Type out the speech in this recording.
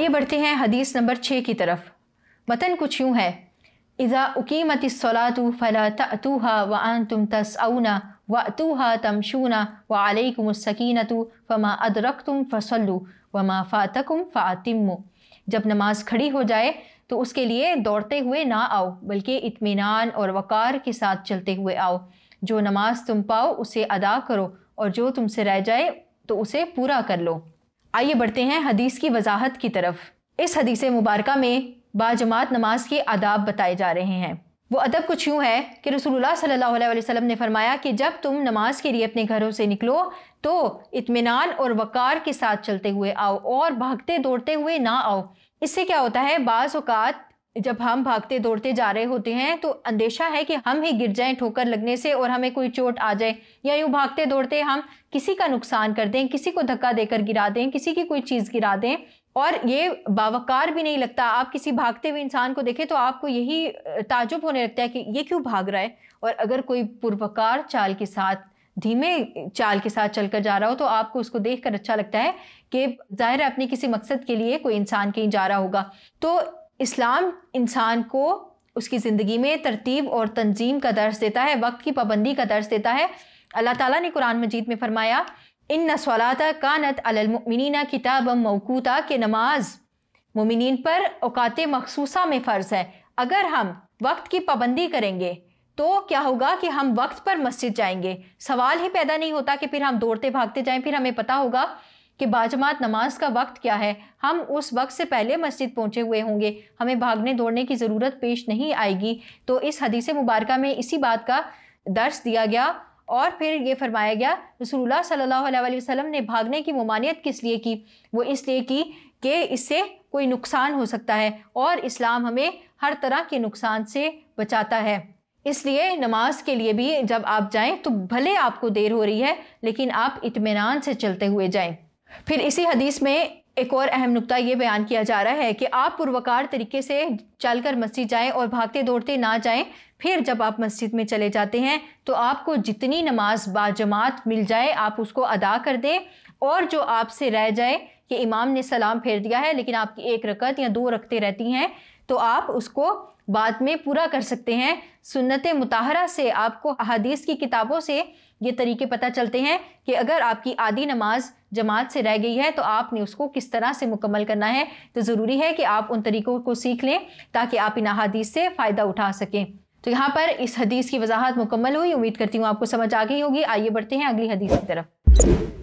आइए बढ़ते हैं हदीस नंबर छः की तरफ मतन कुछ यूँ है इज़ा उकीमत सलातु फ़ला तूहा व आन तुम अऊना व तूहा तमशूना व आलकुमसकीनतु फ़मा अदरक तुम फसलु वमा फ़ातकुम फ़ातिम जब नमाज खड़ी हो जाए तो उसके लिए दौड़ते हुए ना आओ बल्कि इत्मीनान और वक़ार के साथ चलते हुए आओ जो नमाज तुम पाओ उसे अदा करो और जो तुमसे रह जाए तो उसे पूरा कर लो आइए बढ़ते हैं हदीस की वजाहत की तरफ इस हदीस मुबारक में बाजमात नमाज के आदाब बताए जा रहे हैं वो अदब कुछ यूँ है कि रसूलुल्लाह सल्लल्लाहु अलैहि वसल्लम ने फरमाया कि जब तुम नमाज के लिए अपने घरों से निकलो तो इत्मीनान और वक़ार के साथ चलते हुए आओ और भागते दौड़ते हुए ना आओ इससे क्या होता है बाज़ अवत जब हम भागते दौड़ते जा रहे होते हैं तो अंदेशा है कि हम ही गिर जाएं ठोकर लगने से और हमें कोई चोट आ जाए या यूं भागते दौड़ते हम किसी का नुकसान कर दें किसी को धक्का देकर गिरा दें किसी की कोई चीज़ गिरा दें और ये बावकार भी नहीं लगता आप किसी भागते हुए इंसान को देखें तो आपको यही ताजुब होने लगता है कि ये क्यों भाग रहा है और अगर कोई पुरवकार चाल के साथ धीमे चाल के साथ चलकर जा रहा हो तो आपको उसको देखकर अच्छा लगता है कि जाहिर है अपने किसी मकसद के लिए कोई इंसान कहीं जा रहा होगा तो इस्लाम इंसान को उसकी ज़िंदगी में तरतीब और तंजीम का दर्ज देता है वक्त की पाबंदी का दर्ज देता है अल्लाह ताला ने कुरान मजीद में फ़रमाया इन नसवालत कानत अलमिन किताब मौकूता के नमाज मुमिन पर अवकात मखसूसा में फ़र्ज़ है अगर हम वक्त की पाबंदी करेंगे तो क्या होगा कि हम वक्त पर मस्जिद जाएंगे सवाल ही पैदा नहीं होता कि फिर हम दौड़ते भागते जाएं फिर हमें पता होगा कि बाजमात नमाज का वक्त क्या है हम उस वक्त से पहले मस्जिद पहुँचे हुए होंगे हमें भागने दौड़ने की ज़रूरत पेश नहीं आएगी तो इस हदीस मुबारक में इसी बात का दर्स दिया गया और फिर ये फरमाया गया रसूलुल्लाह सल्लल्लाहु अलैहि वसल्लम ने भागने की ममानियत किस लिए की वो इसलिए की कि इससे कोई नुकसान हो सकता है और इस्लाम हमें हर तरह के नुकसान से बचाता है इसलिए नमाज के लिए भी जब आप जाएं तो भले आपको देर हो रही है लेकिन आप इतमान से चलते हुए जाएं फिर इसी हदीस में एक और अहम नुकता ये बयान किया जा रहा है कि आप पुरवकार तरीके से चलकर मस्जिद जाएं और भागते दौड़ते ना जाएं फिर जब आप मस्जिद में चले जाते हैं तो आपको जितनी नमाज बाजमात मिल जाए आप उसको अदा कर दें और जो आपसे रह जाए कि इमाम ने सलाम फेर दिया है लेकिन आपकी एक रकत या दो रखते रहती हैं तो आप उसको बाद में पूरा कर सकते हैं सुन्नत मुताहरा से आपको अहदीस की किताबों से ये तरीके पता चलते हैं कि अगर आपकी आधी नमाज जमात से रह गई है तो आपने उसको किस तरह से मुकम्मल करना है तो ज़रूरी है कि आप उन तरीक़ों को सीख लें ताकि आप इन अहादीस से फ़ायदा उठा सकें तो यहाँ पर इस हदीस की वजाहत मुकम्मल हुई उम्मीद करती हूँ आपको समझ आ गई होगी आइए बढ़ते हैं अगली हदीस की तरफ